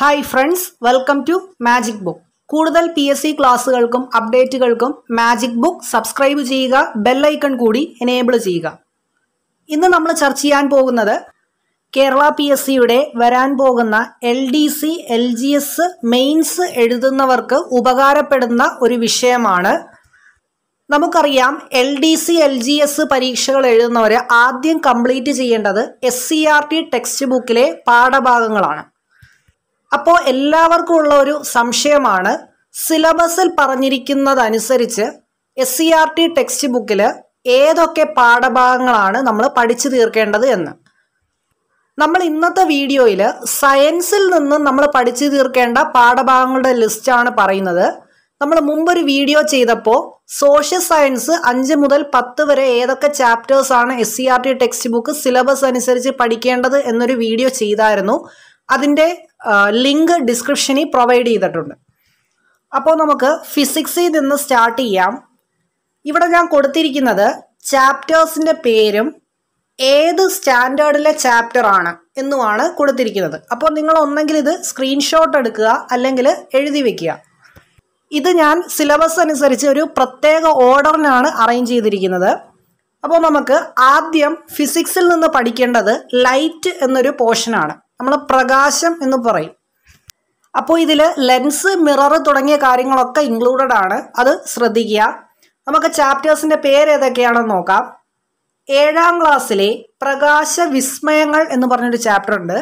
hi friends welcome to magic book കൂടുതൽ P S C ക്ലാസ്സുകൾക്കും അപ്ഡേറ്റുകൾക്കും മാജിക് ബുക്ക് സബ്സ്ക്രൈബ് ചെയ്യുക ബെല്ലൈക്കൺ കൂടി എനേബിൾ ചെയ്യുക ഇന്ന് നമ്മൾ ചർച്ച ചെയ്യാൻ പോകുന്നത് കേരള പി എസ് സിയുടെ വരാൻ പോകുന്ന L D C L G S mains എഴുതുന്നവർക്ക് ഉപകാരപ്പെടുന്ന ഒരു വിഷയമാണ് നമുക്കറിയാം L D C L G S പരീക്ഷകൾ എഴുതുന്നവർ ആദ്യം കംപ്ലീറ്റ് ചെയ്യേണ്ടത് S C R T text ബുക്കിലെ പാഠഭാഗങ്ങളാണ് അപ്പോൾ എല്ലാവർക്കും ഉള്ള ഒരു സംശയമാണ് സിലബസിൽ പറഞ്ഞിരിക്കുന്നതനുസരിച്ച് S C R T text ബുക്കിൽ ഏതൊക്കെ പാഠഭാഗങ്ങളാണ് നമ്മൾ പഠിച്ചു തീർക്കേണ്ടത് എന്ന് നമ്മൾ ഇന്നത്തെ വീഡിയോയിൽ സയൻസിൽ നിന്ന് നമ്മൾ പഠിച്ചു തീർക്കേണ്ട പാഠഭാഗങ്ങളുടെ ലിസ്റ്റാണ് പറയുന്നത് നമ്മൾ മുമ്പൊരു വീഡിയോ ചെയ്തപ്പോൾ സോഷ്യൽ സയൻസ് അഞ്ച് മുതൽ പത്ത് വരെ ഏതൊക്കെ ചാപ്റ്റേഴ്സാണ് S C R T text book syllabus അനുസരിച്ച് പഠിക്കേണ്ടത് എന്നൊരു വീഡിയോ ചെയ്തായിരുന്നു അതിൻ്റെ ലിങ്ക് ഡിസ്ക്രിപ്ഷനിൽ പ്രൊവൈഡ് ചെയ്തിട്ടുണ്ട് അപ്പോൾ നമുക്ക് ഫിസിക്സിൽ നിന്ന് സ്റ്റാർട്ട് ചെയ്യാം ഇവിടെ ഞാൻ കൊടുത്തിരിക്കുന്നത് ചാപ്റ്റേഴ്സിൻ്റെ പേരും ഏത് സ്റ്റാൻഡേർഡിലെ ചാപ്റ്റർ ആണ് എന്നുമാണ് കൊടുത്തിരിക്കുന്നത് അപ്പോൾ നിങ്ങൾ ഒന്നെങ്കിൽ ഇത് സ്ക്രീൻഷോട്ട് എടുക്കുക അല്ലെങ്കിൽ എഴുതി വെക്കുക ഇത് ഞാൻ സിലബസ് അനുസരിച്ച് ഒരു പ്രത്യേക ഓർഡറിനാണ് അറേഞ്ച് ചെയ്തിരിക്കുന്നത് അപ്പോൾ നമുക്ക് ആദ്യം ഫിസിക്സിൽ നിന്ന് പഠിക്കേണ്ടത് ലൈറ്റ് എന്നൊരു പോർഷനാണ് നമ്മൾ പ്രകാശം എന്ന് പറയും അപ്പോൾ ഇതിൽ ലെൻസ് മിറർ തുടങ്ങിയ കാര്യങ്ങളൊക്കെ ഇൻക്ലൂഡഡ് ആണ് അത് ശ്രദ്ധിക്കുക നമുക്ക് ചാപ്റ്റേഴ്സിൻ്റെ പേര് ഏതൊക്കെയാണെന്ന് നോക്കാം ഏഴാം ക്ലാസ്സിലെ പ്രകാശ വിസ്മയങ്ങൾ എന്ന് പറഞ്ഞൊരു ചാപ്റ്റർ ഉണ്ട്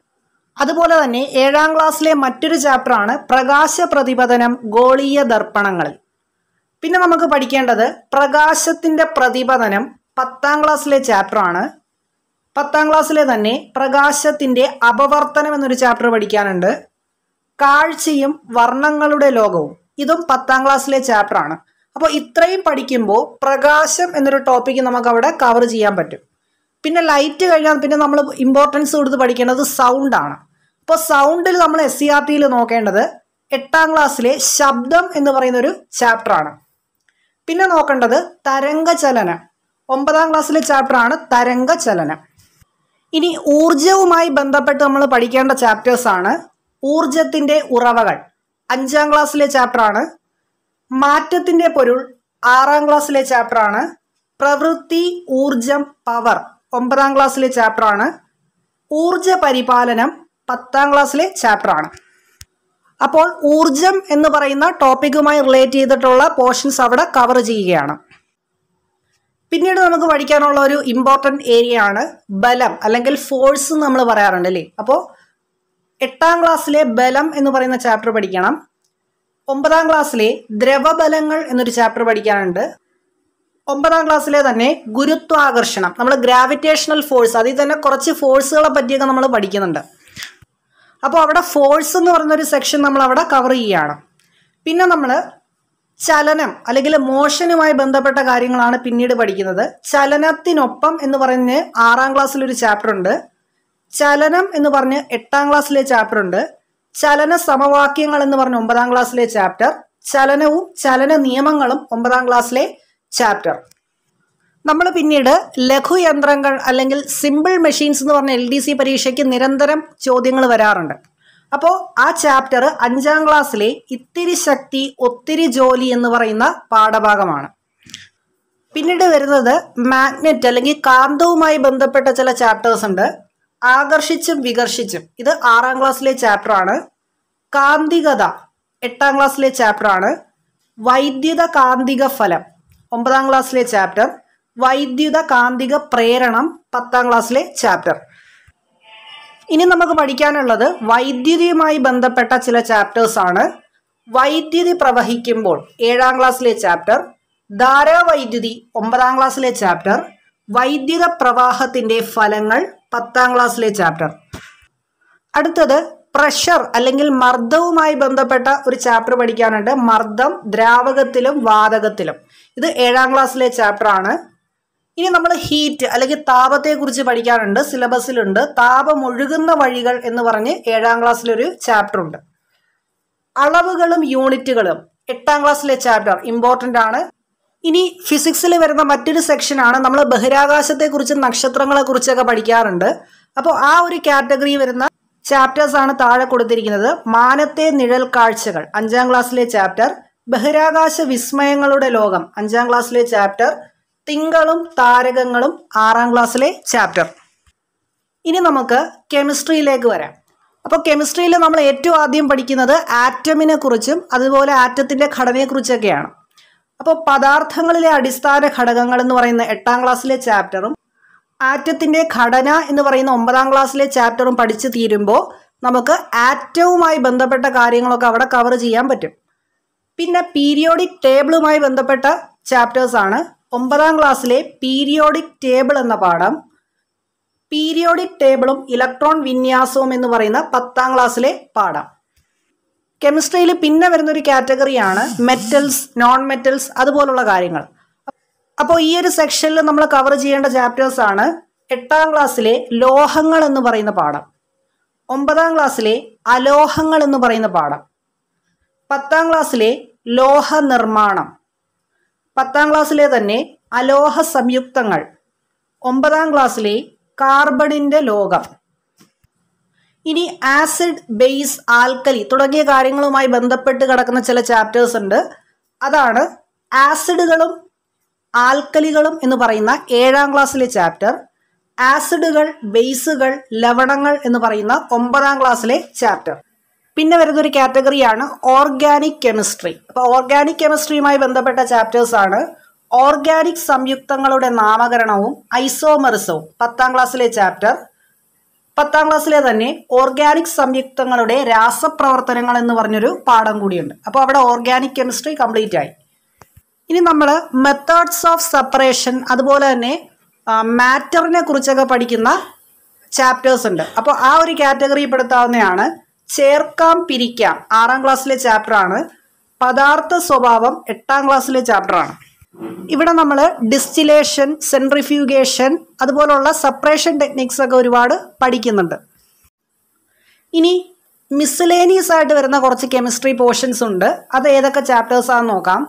അതുപോലെ തന്നെ ഏഴാം ക്ലാസ്സിലെ മറ്റൊരു ചാപ്റ്ററാണ് പ്രകാശ പ്രതിപതനം ഗോളീയ ദർപ്പണങ്ങൾ പിന്നെ നമുക്ക് പഠിക്കേണ്ടത് പ്രകാശത്തിൻ്റെ പ്രതിപതനം പത്താം ക്ലാസ്സിലെ ചാപ്റ്ററാണ് പത്താം ക്ലാസ്സിലെ തന്നെ പ്രകാശത്തിൻ്റെ അപവർത്തനം എന്നൊരു ചാപ്റ്റർ പഠിക്കാനുണ്ട് കാഴ്ചയും വർണ്ണങ്ങളുടെ ലോകവും ഇതും പത്താം ക്ലാസ്സിലെ ചാപ്റ്ററാണ് അപ്പോൾ ഇത്രയും പഠിക്കുമ്പോൾ പ്രകാശം എന്നൊരു ടോപ്പിക്ക് നമുക്ക് അവിടെ കവർ ചെയ്യാൻ പറ്റും പിന്നെ ലൈറ്റ് കഴിഞ്ഞാൽ പിന്നെ നമ്മൾ ഇമ്പോർട്ടൻസ് കൊടുത്ത് പഠിക്കേണ്ടത് സൗണ്ടാണ് അപ്പോൾ സൗണ്ടിൽ നമ്മൾ എസ് സി ആർ ടിയിൽ നോക്കേണ്ടത് എട്ടാം ക്ലാസ്സിലെ ശബ്ദം എന്ന് പറയുന്ന ഒരു ചാപ്റ്ററാണ് പിന്നെ നോക്കേണ്ടത് തരംഗചലനം ഒമ്പതാം ക്ലാസ്സിലെ ചാപ്റ്ററാണ് തരംഗചലനം ഇനി ഊർജവുമായി ബന്ധപ്പെട്ട് നമ്മൾ പഠിക്കേണ്ട ചാപ്റ്റേഴ്സ് ആണ് ഊർജത്തിന്റെ ഉറവകൾ അഞ്ചാം ക്ലാസ്സിലെ ചാപ്റ്ററാണ് മാറ്റത്തിന്റെ പൊരുൾ ആറാം ക്ലാസ്സിലെ ചാപ്റ്ററാണ് പ്രവൃത്തി ഊർജം പവർ ഒമ്പതാം ക്ലാസ്സിലെ ചാപ്റ്ററാണ് ഊർജ പരിപാലനം പത്താം ക്ലാസ്സിലെ ചാപ്റ്ററാണ് അപ്പോൾ ഊർജം എന്ന് പറയുന്ന ടോപ്പിക്കുമായി റിലേറ്റ് ചെയ്തിട്ടുള്ള പോർഷൻസ് അവിടെ കവർ ചെയ്യുകയാണ് പിന്നീട് നമുക്ക് പഠിക്കാനുള്ള ഒരു ഇമ്പോർട്ടൻറ്റ് ഏരിയ ആണ് ബലം അല്ലെങ്കിൽ ഫോഴ്സ് നമ്മൾ പറയാറുണ്ട് അല്ലേ അപ്പോൾ എട്ടാം ക്ലാസ്സിലെ ബലം എന്ന് പറയുന്ന ചാപ്റ്റർ പഠിക്കണം ഒമ്പതാം ക്ലാസ്സിലെ ദ്രവബലങ്ങൾ എന്നൊരു ചാപ്റ്റർ പഠിക്കാനുണ്ട് ഒമ്പതാം ക്ലാസ്സിലെ തന്നെ ഗുരുത്വാകർഷണം നമ്മൾ ഗ്രാവിറ്റേഷണൽ ഫോഴ്സ് അതിൽ തന്നെ കുറച്ച് ഫോഴ്സുകളെ പറ്റിയൊക്കെ നമ്മൾ പഠിക്കുന്നുണ്ട് അപ്പോൾ അവിടെ ഫോഴ്സ് എന്ന് പറയുന്ന ഒരു സെക്ഷൻ നമ്മൾ അവിടെ കവർ ചെയ്യുകയാണ് പിന്നെ നമ്മൾ ചലനം അല്ലെങ്കിൽ മോഷനുമായി ബന്ധപ്പെട്ട കാര്യങ്ങളാണ് പിന്നീട് പഠിക്കുന്നത് ചലനത്തിനൊപ്പം എന്ന് പറഞ്ഞ് ആറാം ക്ലാസ്സിൽ ഒരു ചാപ്റ്റർ ഉണ്ട് ചലനം എന്ന് പറഞ്ഞ് എട്ടാം ക്ലാസ്സിലെ ചാപ്റ്റർ ഉണ്ട് ചലന സമവാക്യങ്ങൾ എന്ന് പറഞ്ഞ് ഒമ്പതാം ക്ലാസ്സിലെ ചാപ്റ്റർ ചലനവും ചലന നിയമങ്ങളും ഒമ്പതാം ക്ലാസ്സിലെ ചാപ്റ്റർ നമ്മൾ പിന്നീട് ലഘുയന്ത്രങ്ങൾ അല്ലെങ്കിൽ സിമ്പിൾ മെഷീൻസ് എന്ന് പറഞ്ഞ എൽ ഡി സി പരീക്ഷയ്ക്ക് നിരന്തരം ചോദ്യങ്ങൾ വരാറുണ്ട് അപ്പോൾ ആ ചാപ്റ്റർ അഞ്ചാം ക്ലാസ്സിലെ ഇത്തിരി ശക്തി ഒത്തിരി ജോലി എന്ന് പറയുന്ന പാഠഭാഗമാണ് പിന്നീട് വരുന്നത് മാഗ്നറ്റ് അല്ലെങ്കിൽ കാന്തവുമായി ബന്ധപ്പെട്ട ചില ചാപ്റ്റേഴ്സ് ഉണ്ട് ആകർഷിച്ചും വികർഷിച്ചും ഇത് ആറാം ക്ലാസ്സിലെ ചാപ്റ്റർ ആണ് കാന്തികത എട്ടാം ക്ലാസ്സിലെ ചാപ്റ്റർ ആണ് വൈദ്യുത കാന്തിക ഫലം ഒമ്പതാം ക്ലാസ്സിലെ ചാപ്റ്റർ വൈദ്യുത കാന്തിക പ്രേരണം പത്താം ക്ലാസ്സിലെ ചാപ്റ്റർ ഇനി നമുക്ക് പഠിക്കാനുള്ളത് വൈദ്യുതിയുമായി ബന്ധപ്പെട്ട ചില ചാപ്റ്റേഴ്സ് ആണ് വൈദ്യുതി പ്രവഹിക്കുമ്പോൾ ഏഴാം ക്ലാസ്സിലെ ചാപ്റ്റർ ധാരാവൈദ്യുതി ഒമ്പതാം ക്ലാസ്സിലെ ചാപ്റ്റർ വൈദ്യുത പ്രവാഹത്തിന്റെ ഫലങ്ങൾ പത്താം ക്ലാസ്സിലെ ചാപ്റ്റർ അടുത്തത് പ്രഷർ അല്ലെങ്കിൽ മർദ്ദവുമായി ബന്ധപ്പെട്ട ഒരു ചാപ്റ്റർ പഠിക്കാനുണ്ട് മർദ്ദം ദ്രാവകത്തിലും വാതകത്തിലും ഇത് ഏഴാം ക്ലാസ്സിലെ ചാപ്റ്റർ ആണ് ഇനി നമ്മൾ ഹീറ്റ് അല്ലെങ്കിൽ താപത്തെക്കുറിച്ച് പഠിക്കാറുണ്ട് സിലബസിലുണ്ട് ഒഴുകുന്ന വഴികൾ എന്ന് പറഞ്ഞ് ഏഴാം ക്ലാസ്സിലൊരു ചാപ്റ്റർ ഉണ്ട് അളവുകളും യൂണിറ്റുകളും എട്ടാം ക്ലാസ്സിലെ ചാപ്റ്റർ ഇമ്പോർട്ടൻ്റ് ആണ് ഇനി ഫിസിക്സിൽ വരുന്ന മറ്റൊരു സെക്ഷനാണ് നമ്മൾ ബഹിരാകാശത്തെക്കുറിച്ചും നക്ഷത്രങ്ങളെക്കുറിച്ചൊക്കെ പഠിക്കാറുണ്ട് അപ്പോൾ ആ ഒരു കാറ്റഗറി വരുന്ന ചാപ്റ്റേഴ്സ് ആണ് താഴെ കൊടുത്തിരിക്കുന്നത് മാനത്തെ നിഴൽ കാഴ്ചകൾ അഞ്ചാം ക്ലാസ്സിലെ ചാപ്റ്റർ ബഹിരാകാശ വിസ്മയങ്ങളുടെ ലോകം അഞ്ചാം ക്ലാസ്സിലെ ചാപ്റ്റർ തിങ്കളും താരകങ്ങളും ആറാം ക്ലാസ്സിലെ ചാപ്റ്റർ ഇനി നമുക്ക് കെമിസ്ട്രിയിലേക്ക് വരാം അപ്പോൾ കെമിസ്ട്രിയിൽ നമ്മൾ ഏറ്റവും ആദ്യം പഠിക്കുന്നത് ആറ്റമിനെ കുറിച്ചും അതുപോലെ ആറ്റത്തിൻ്റെ ഘടനയെക്കുറിച്ചൊക്കെയാണ് അപ്പോൾ പദാർത്ഥങ്ങളിലെ അടിസ്ഥാന ഘടകങ്ങൾ എന്ന് പറയുന്ന എട്ടാം ക്ലാസ്സിലെ ചാപ്റ്ററും ആറ്റത്തിൻ്റെ ഘടന എന്ന് പറയുന്ന ഒമ്പതാം ക്ലാസ്സിലെ ചാപ്റ്ററും പഠിച്ചു തീരുമ്പോൾ നമുക്ക് ആറ്റവുമായി ബന്ധപ്പെട്ട കാര്യങ്ങളൊക്കെ അവിടെ കവർ ചെയ്യാൻ പറ്റും പിന്നെ പീരിയോഡിക് ടേബിളുമായി ബന്ധപ്പെട്ട ചാപ്റ്റേഴ്സാണ് ഒമ്പതാം ക്ലാസ്സിലെ പീരിയോഡിക് ടേബിൾ എന്ന പാഠം പീരിയോഡിക് ടേബിളും ഇലക്ട്രോൺ വിന്യാസവും എന്ന് പറയുന്ന പത്താം ക്ലാസ്സിലെ പാഠം കെമിസ്ട്രിയിൽ പിന്നെ വരുന്ന ഒരു കാറ്റഗറിയാണ് മെറ്റൽസ് നോൺ മെറ്റൽസ് അതുപോലുള്ള കാര്യങ്ങൾ അപ്പോൾ ഈ ഒരു സെക്ഷനിൽ നമ്മൾ കവർ ചെയ്യേണ്ട ചാപ്റ്റേഴ്സ് ആണ് എട്ടാം ക്ലാസ്സിലെ ലോഹങ്ങൾ എന്ന് പറയുന്ന പാഠം ഒമ്പതാം ക്ലാസ്സിലെ അലോഹങ്ങൾ എന്ന് പറയുന്ന പാഠം പത്താം ക്ലാസ്സിലെ ലോഹ നിർമ്മാണം പത്താം ക്ലാസ്സിലെ തന്നെ അലോഹ സംയുക്തങ്ങൾ ഒമ്പതാം ക്ലാസ്സിലെ കാർബണിൻ്റെ ലോകം ഇനി ആസിഡ് ബേസ് ആൽക്കലി തുടങ്ങിയ കാര്യങ്ങളുമായി ബന്ധപ്പെട്ട് കിടക്കുന്ന ചില ചാപ്റ്റേഴ്സ് ഉണ്ട് അതാണ് ആസിഡുകളും ആൽക്കലികളും എന്ന് പറയുന്ന ഏഴാം ക്ലാസ്സിലെ ചാപ്റ്റർ ആസിഡുകൾ ബേസുകൾ ലവണങ്ങൾ എന്ന് പറയുന്ന ഒമ്പതാം ക്ലാസ്സിലെ ചാപ്റ്റർ പിന്നെ വരുന്നൊരു കാറ്റഗറിയാണ് ഓർഗാനിക് കെമിസ്ട്രി അപ്പോൾ ഓർഗാനിക് കെമിസ്ട്രിയുമായി ബന്ധപ്പെട്ട ചാപ്റ്റേഴ്സ് ആണ് ഓർഗാനിക് സംയുക്തങ്ങളുടെ നാമകരണവും ഐസോമെറിസവും പത്താം ക്ലാസ്സിലെ ചാപ്റ്റർ പത്താം ക്ലാസ്സിലെ തന്നെ ഓർഗാനിക് സംയുക്തങ്ങളുടെ രാസപ്രവർത്തനങ്ങൾ എന്ന് പറഞ്ഞൊരു പാഠം കൂടിയുണ്ട് അപ്പോൾ അവിടെ ഓർഗാനിക് കെമിസ്ട്രി കംപ്ലീറ്റ് ആയി ഇനി നമ്മൾ മെത്തേഡ്സ് ഓഫ് സെപ്പറേഷൻ അതുപോലെ തന്നെ മാറ്ററിനെ കുറിച്ചൊക്കെ പഠിക്കുന്ന ചാപ്റ്റേഴ്സ് ഉണ്ട് അപ്പോൾ ആ ഒരു കാറ്റഗറിയിൽ പെടുത്താവുന്നതാണ് ചേർക്കാം പിരിക്കാം ആറാം ക്ലാസ്സിലെ ചാപ്റ്റർ ആണ് പദാർത്ഥ സ്വഭാവം എട്ടാം ക്ലാസ്സിലെ ചാപ്റ്റർ ആണ് ഇവിടെ നമ്മൾ ഡിസ്റ്റിലേഷൻ സെൻട്രിഫ്യൂഗേഷൻ അതുപോലുള്ള സപ്പറേഷൻ ടെക്നിക്സ് ഒക്കെ ഒരുപാട് പഠിക്കുന്നുണ്ട് ഇനി മിസ്സലേനിയസ് ആയിട്ട് വരുന്ന കുറച്ച് കെമിസ്ട്രി പോർഷൻസ് ഉണ്ട് അത് ഏതൊക്കെ ചാപ്റ്റേഴ്സ് ആണെന്ന് നോക്കാം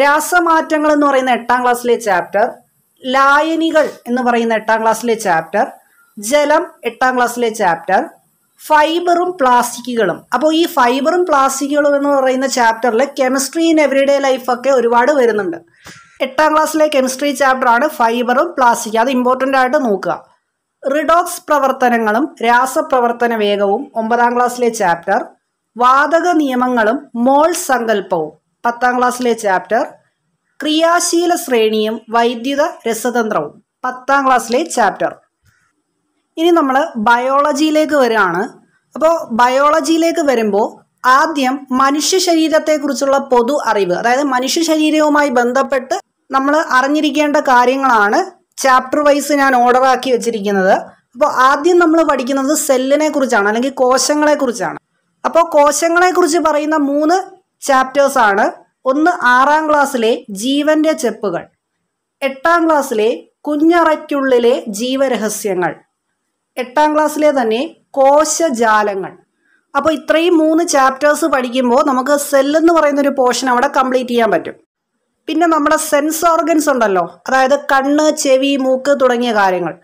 രാസമാറ്റങ്ങൾ എന്ന് പറയുന്ന എട്ടാം ക്ലാസ്സിലെ ചാപ്റ്റർ ലായനികൾ എന്ന് പറയുന്ന എട്ടാം ക്ലാസ്സിലെ ചാപ്റ്റർ ജലം എട്ടാം ക്ലാസ്സിലെ ചാപ്റ്റർ ഫൈബറും പ്ലാസ്റ്റിക്കുകളും അപ്പോൾ ഈ ഫൈബറും പ്ലാസ്റ്റിക്കുകളും എന്ന് പറയുന്ന ചാപ്റ്ററിൽ കെമിസ്ട്രി ഇൻ എവറിഡേ ലൈഫൊക്കെ ഒരുപാട് വരുന്നുണ്ട് എട്ടാം ക്ലാസ്സിലെ കെമിസ്ട്രി ചാപ്റ്ററാണ് ഫൈബറും പ്ലാസ്റ്റിക് അത് ഇമ്പോർട്ടൻ്റ് ആയിട്ട് നോക്കുക റിഡോക്സ് പ്രവർത്തനങ്ങളും രാസപ്രവർത്തന വേഗവും ഒമ്പതാം ക്ലാസ്സിലെ ചാപ്റ്റർ വാതക നിയമങ്ങളും മോൾ സങ്കല്പവും പത്താം ക്ലാസ്സിലെ ചാപ്റ്റർ ക്രിയാശീല ശ്രേണിയും വൈദ്യുത രസതന്ത്രവും പത്താം ക്ലാസ്സിലെ ചാപ്റ്റർ ഇനി നമ്മൾ ബയോളജിയിലേക്ക് വരികയാണ് അപ്പോൾ ബയോളജിയിലേക്ക് വരുമ്പോൾ ആദ്യം മനുഷ്യ ശരീരത്തെക്കുറിച്ചുള്ള പൊതു അറിവ് അതായത് മനുഷ്യ ശരീരവുമായി ബന്ധപ്പെട്ട് നമ്മൾ അറിഞ്ഞിരിക്കേണ്ട കാര്യങ്ങളാണ് ചാപ്റ്റർ വൈസ് ഞാൻ ഓർഡർ ആക്കി വെച്ചിരിക്കുന്നത് അപ്പോൾ ആദ്യം നമ്മൾ പഠിക്കുന്നത് സെല്ലിനെ കുറിച്ചാണ് അല്ലെങ്കിൽ കോശങ്ങളെക്കുറിച്ചാണ് അപ്പോൾ കോശങ്ങളെക്കുറിച്ച് പറയുന്ന മൂന്ന് ചാപ്റ്റേഴ്സ് ആണ് ഒന്ന് ആറാം ക്ലാസ്സിലെ ജീവന്റെ ചെപ്പുകൾ എട്ടാം ക്ലാസ്സിലെ കുഞ്ഞറയ്ക്കുള്ളിലെ ജീവരഹസ്യങ്ങൾ എട്ടാം ക്ലാസ്സിലെ തന്നെ കോശജാലങ്ങൾ അപ്പോൾ ഇത്രയും മൂന്ന് ചാപ്റ്റേഴ്സ് പഠിക്കുമ്പോൾ നമുക്ക് സെല്ലെന്ന് എന്ന് പറയുന്ന ഒരു പോർഷൻ അവിടെ കംപ്ലീറ്റ് ചെയ്യാൻ പറ്റും പിന്നെ നമ്മുടെ സെൻസ് ഓർഗൻസ് ഉണ്ടല്ലോ അതായത് കണ്ണ് ചെവി മൂക്ക് തുടങ്ങിയ കാര്യങ്ങൾ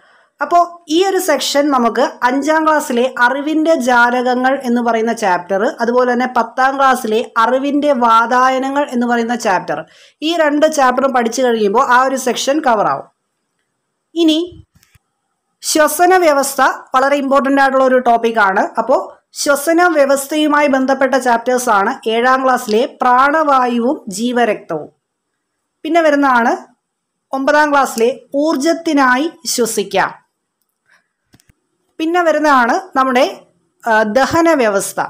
അപ്പോൾ ഈ ഒരു സെക്ഷൻ നമുക്ക് അഞ്ചാം ക്ലാസ്സിലെ അറിവിൻ്റെ ജാലകങ്ങൾ എന്ന് പറയുന്ന ചാപ്റ്റർ അതുപോലെ തന്നെ പത്താം ക്ലാസ്സിലെ അറിവിൻ്റെ വാതായനങ്ങൾ എന്ന് പറയുന്ന ചാപ്റ്റർ ഈ രണ്ട് ചാപ്റ്ററും പഠിച്ചു കഴിയുമ്പോൾ ആ ഒരു സെക്ഷൻ കവറാവും ഇനി ശ്വസന വ്യവസ്ഥ വളരെ ഇമ്പോർട്ടൻ്റ് ആയിട്ടുള്ള ഒരു ആണ് അപ്പോൾ ശ്വസന വ്യവസ്ഥയുമായി ബന്ധപ്പെട്ട ചാപ്റ്റേഴ്സ് ആണ് ഏഴാം ക്ലാസ്സിലെ പ്രാണവായുവും ജീവരക്തവും പിന്നെ വരുന്നതാണ് ഒമ്പതാം ക്ലാസ്സിലെ ഊർജത്തിനായി ശ്വസിക്കാം പിന്നെ വരുന്നതാണ് നമ്മുടെ ദഹന വ്യവസ്ഥ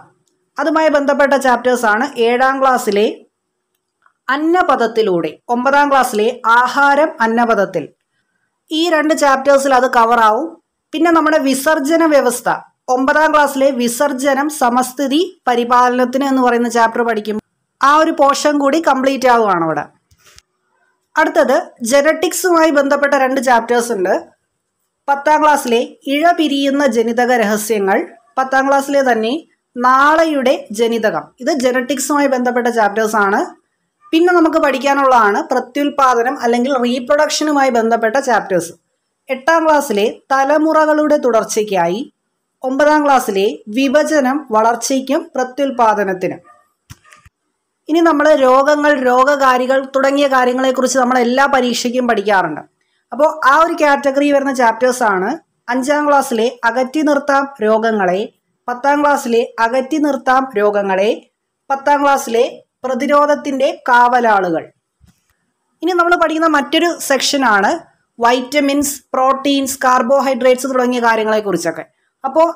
അതുമായി ബന്ധപ്പെട്ട ചാപ്റ്റേഴ്സ് ആണ് ഏഴാം ക്ലാസ്സിലെ അന്നപഥത്തിലൂടെ ഒമ്പതാം ക്ലാസ്സിലെ ആഹാരം അന്നപഥത്തിൽ ഈ രണ്ട് ചാപ്റ്റേഴ്സിൽ അത് കവറാവും പിന്നെ നമ്മുടെ വിസർജന വ്യവസ്ഥ ഒമ്പതാം ക്ലാസ്സിലെ വിസർജനം സമസ്ഥിതി പരിപാലനത്തിന് എന്ന് പറയുന്ന ചാപ്റ്റർ പഠിക്കും ആ ഒരു പോർഷൻ കൂടി കംപ്ലീറ്റ് ആവുകയാണ് അവിടെ അടുത്തത് ജനറ്റിക്സുമായി ബന്ധപ്പെട്ട രണ്ട് ചാപ്റ്റേഴ്സ് ഉണ്ട് പത്താം ക്ലാസ്സിലെ ഇഴ പിരിയുന്ന ജനിതക രഹസ്യങ്ങൾ പത്താം ക്ലാസ്സിലെ തന്നെ നാളെയുടെ ജനിതകം ഇത് ജനറ്റിക്സുമായി ബന്ധപ്പെട്ട ചാപ്റ്റേഴ്സ് ആണ് പിന്നെ നമുക്ക് പഠിക്കാനുള്ളതാണ് പ്രത്യുൽപാദനം അല്ലെങ്കിൽ റീപ്രൊഡക്ഷനുമായി ബന്ധപ്പെട്ട ചാപ്റ്റേഴ്സ് എട്ടാം ക്ലാസ്സിലെ തലമുറകളുടെ തുടർച്ചയ്ക്കായി ഒമ്പതാം ക്ലാസ്സിലെ വിഭജനം വളർച്ചയ്ക്കും പ്രത്യുൽപാദനത്തിനും ഇനി നമ്മൾ രോഗങ്ങൾ രോഗകാരികൾ തുടങ്ങിയ കാര്യങ്ങളെക്കുറിച്ച് നമ്മൾ എല്ലാ പരീക്ഷയ്ക്കും പഠിക്കാറുണ്ട് അപ്പോൾ ആ ഒരു കാറ്റഗറി വരുന്ന ചാപ്റ്റേഴ്സാണ് അഞ്ചാം ക്ലാസ്സിലെ അകറ്റി നിർത്താം രോഗങ്ങളെ പത്താം ക്ലാസ്സിലെ അകറ്റി നിർത്താം രോഗങ്ങളെ പത്താം ക്ലാസ്സിലെ പ്രതിരോധത്തിൻ്റെ കാവലാളുകൾ ഇനി നമ്മൾ പഠിക്കുന്ന മറ്റൊരു സെക്ഷനാണ് വൈറ്റമിൻസ് പ്രോട്ടീൻസ് കാർബോഹൈഡ്രേറ്റ്സ് തുടങ്ങിയ കാര്യങ്ങളെക്കുറിച്ചൊക്കെ അപ്പോൾ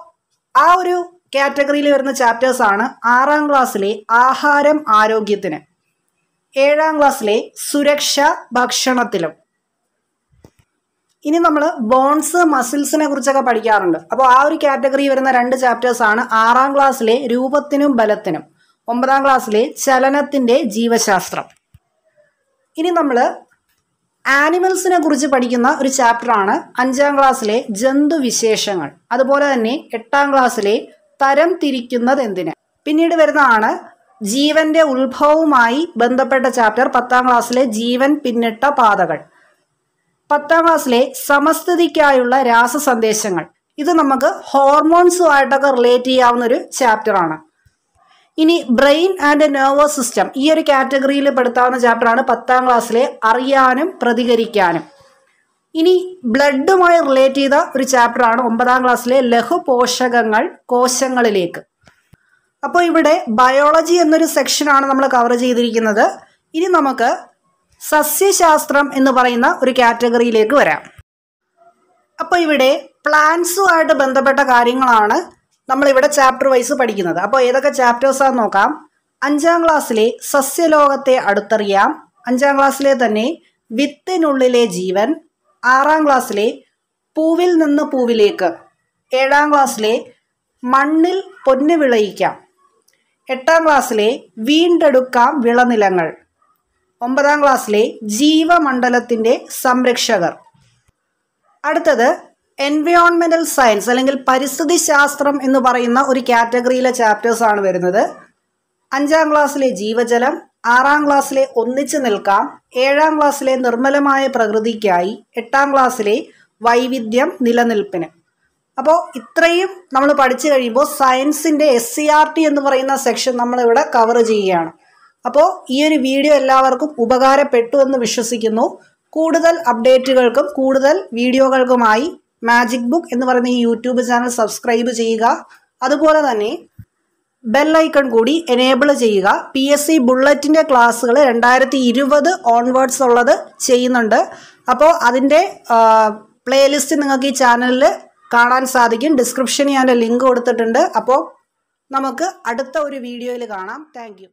ആ ഒരു കാറ്റഗറിയിൽ വരുന്ന ചാപ്റ്റേഴ്സ് ആണ് ആറാം ക്ലാസ്സിലെ ആഹാരം ആരോഗ്യത്തിന് ഏഴാം ക്ലാസ്സിലെ സുരക്ഷ ഭക്ഷണത്തിലും ഇനി നമ്മൾ ബോൺസ് മസിൽസിനെ കുറിച്ചൊക്കെ പഠിക്കാറുണ്ട് അപ്പോൾ ആ ഒരു കാറ്റഗറി വരുന്ന രണ്ട് ചാപ്റ്റേഴ്സ് ആണ് ആറാം ക്ലാസ്സിലെ രൂപത്തിനും ബലത്തിനും ഒമ്പതാം ക്ലാസ്സിലെ ചലനത്തിൻ്റെ ജീവശാസ്ത്രം ഇനി നമ്മൾ ആനിമൽസിനെ കുറിച്ച് പഠിക്കുന്ന ഒരു ചാപ്റ്ററാണ് അഞ്ചാം ക്ലാസ്സിലെ ജന്തുവിശേഷങ്ങൾ അതുപോലെ തന്നെ എട്ടാം ക്ലാസ്സിലെ തരം തിരിക്കുന്നത് എന്തിന് പിന്നീട് വരുന്നതാണ് ജീവന്റെ ഉത്ഭവവുമായി ബന്ധപ്പെട്ട ചാപ്റ്റർ പത്താം ക്ലാസ്സിലെ ജീവൻ പിന്നിട്ട പാതകൾ പത്താം ക്ലാസ്സിലെ സമസ്ഥിതിക്കായുള്ള രാസസന്ദേശങ്ങൾ ഇത് നമുക്ക് ഹോർമോൺസുമായിട്ടൊക്കെ റിലേറ്റ് ചെയ്യാവുന്ന ഒരു ചാപ്റ്ററാണ് ഇനി ബ്രെയിൻ ആൻഡ് നെർവസ് സിസ്റ്റം ഈ ഒരു കാറ്റഗറിയിൽ പെടുത്താവുന്ന ചാപ്റ്ററാണ് പത്താം ക്ലാസ്സിലെ അറിയാനും പ്രതികരിക്കാനും ഇനി ബ്ലഡുമായി റിലേറ്റ് ചെയ്ത ഒരു ചാപ്റ്ററാണ് ഒമ്പതാം ക്ലാസ്സിലെ ലഘു പോഷകങ്ങൾ കോശങ്ങളിലേക്ക് അപ്പോൾ ഇവിടെ ബയോളജി എന്നൊരു സെക്ഷനാണ് നമ്മൾ കവർ ചെയ്തിരിക്കുന്നത് ഇനി നമുക്ക് സസ്യശാസ്ത്രം എന്ന് പറയുന്ന ഒരു കാറ്റഗറിയിലേക്ക് വരാം അപ്പോൾ ഇവിടെ പ്ലാന്റ്സുമായിട്ട് ബന്ധപ്പെട്ട കാര്യങ്ങളാണ് നമ്മളിവിടെ ചാപ്റ്റർ വൈസ് പഠിക്കുന്നത് അപ്പോൾ ഏതൊക്കെ ചാപ്റ്റേഴ്സാന്ന് നോക്കാം അഞ്ചാം ക്ലാസ്സിലെ സസ്യലോകത്തെ അടുത്തറിയാം അഞ്ചാം ക്ലാസ്സിലെ തന്നെ വിത്തിനുള്ളിലെ ജീവൻ ആറാം ക്ലാസ്സിലെ പൂവിൽ നിന്ന് പൂവിലേക്ക് ഏഴാം ക്ലാസ്സിലെ മണ്ണിൽ പൊന്ന് വിളയിക്കാം എട്ടാം ക്ലാസ്സിലെ വീണ്ടെടുക്കാം വിളനിലങ്ങൾ ഒമ്പതാം ക്ലാസ്സിലെ ജീവമണ്ഡലത്തിൻ്റെ സംരക്ഷകർ അടുത്തത് എൻവയോൺമെന്റൽ സയൻസ് അല്ലെങ്കിൽ പരിസ്ഥിതി ശാസ്ത്രം എന്ന് പറയുന്ന ഒരു കാറ്റഗറിയിലെ ചാപ്റ്റേഴ്സ് ആണ് വരുന്നത് അഞ്ചാം ക്ലാസ്സിലെ ജീവജലം ആറാം ക്ലാസ്സിലെ ഒന്നിച്ചു നിൽക്കാം ഏഴാം ക്ലാസ്സിലെ നിർമ്മലമായ പ്രകൃതിക്കായി എട്ടാം ക്ലാസ്സിലെ വൈവിധ്യം നിലനിൽപ്പിന് അപ്പോൾ ഇത്രയും നമ്മൾ പഠിച്ചു കഴിയുമ്പോൾ സയൻസിൻ്റെ എസ് സി ആർ ടി എന്ന് പറയുന്ന സെക്ഷൻ നമ്മളിവിടെ കവർ ചെയ്യുകയാണ് അപ്പോൾ ഈ ഒരു വീഡിയോ എല്ലാവർക്കും ഉപകാരപ്പെട്ടു എന്ന് വിശ്വസിക്കുന്നു കൂടുതൽ അപ്ഡേറ്റുകൾക്കും കൂടുതൽ വീഡിയോകൾക്കുമായി മാജിക് ബുക്ക് എന്ന് പറയുന്ന ഈ യൂട്യൂബ് ചാനൽ സബ്സ്ക്രൈബ് ചെയ്യുക അതുപോലെ തന്നെ ബെൽ ഐക്കൺ കൂടി എനേബിൾ ചെയ്യുക പി എസ് സി ബുള്ളറ്റിൻ്റെ ക്ലാസ്സുകൾ രണ്ടായിരത്തി ഇരുപത് ഓൺവേർഡ്സ് ഉള്ളത് ചെയ്യുന്നുണ്ട് അപ്പോൾ അതിൻ്റെ പ്ലേലിസ്റ്റ് നിങ്ങൾക്ക് ഈ ചാനലിൽ കാണാൻ സാധിക്കും ഡിസ്ക്രിപ്ഷനിൽ ഞാൻ ലിങ്ക് കൊടുത്തിട്ടുണ്ട് അപ്പോൾ നമുക്ക് അടുത്ത ഒരു വീഡിയോയിൽ കാണാം താങ്ക്